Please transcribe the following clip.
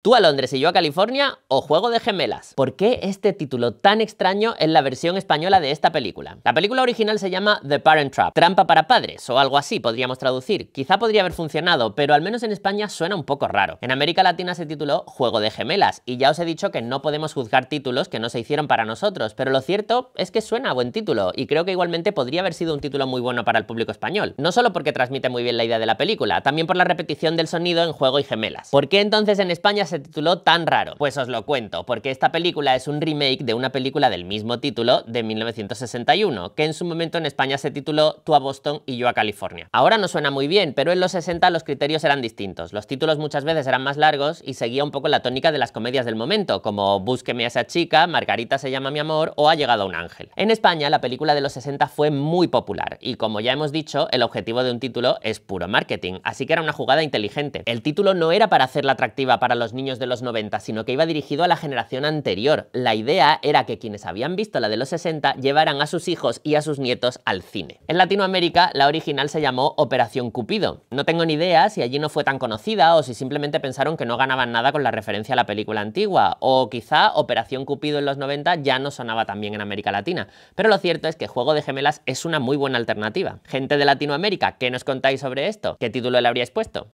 Tú a Londres y yo a California o Juego de Gemelas. ¿Por qué este título tan extraño en la versión española de esta película? La película original se llama The Parent Trap, trampa para padres o algo así podríamos traducir. Quizá podría haber funcionado, pero al menos en España suena un poco raro. En América Latina se tituló Juego de Gemelas y ya os he dicho que no podemos juzgar títulos que no se hicieron para nosotros, pero lo cierto es que suena a buen título y creo que igualmente podría haber sido un título muy bueno para el público español. No solo porque transmite muy bien la idea de la película, también por la repetición del sonido en Juego y Gemelas. ¿Por qué entonces en España se tituló tan raro? Pues os lo cuento, porque esta película es un remake de una película del mismo título de 1961, que en su momento en España se tituló Tú a Boston y yo a California. Ahora no suena muy bien, pero en los 60 los criterios eran distintos. Los títulos muchas veces eran más largos y seguía un poco la tónica de las comedias del momento, como Búsqueme a esa chica, Margarita se llama mi amor o Ha llegado un ángel. En España la película de los 60 fue muy popular y como ya hemos dicho, el objetivo de un título es puro marketing, así que era una jugada inteligente. El título no era para hacerla atractiva para los niños de los 90, sino que iba dirigido a la generación anterior. La idea era que quienes habían visto la de los 60 llevaran a sus hijos y a sus nietos al cine. En Latinoamérica, la original se llamó Operación Cupido. No tengo ni idea si allí no fue tan conocida o si simplemente pensaron que no ganaban nada con la referencia a la película antigua, o quizá Operación Cupido en los 90 ya no sonaba tan bien en América Latina. Pero lo cierto es que Juego de Gemelas es una muy buena alternativa. Gente de Latinoamérica, ¿qué nos contáis sobre esto? ¿Qué título le habríais puesto?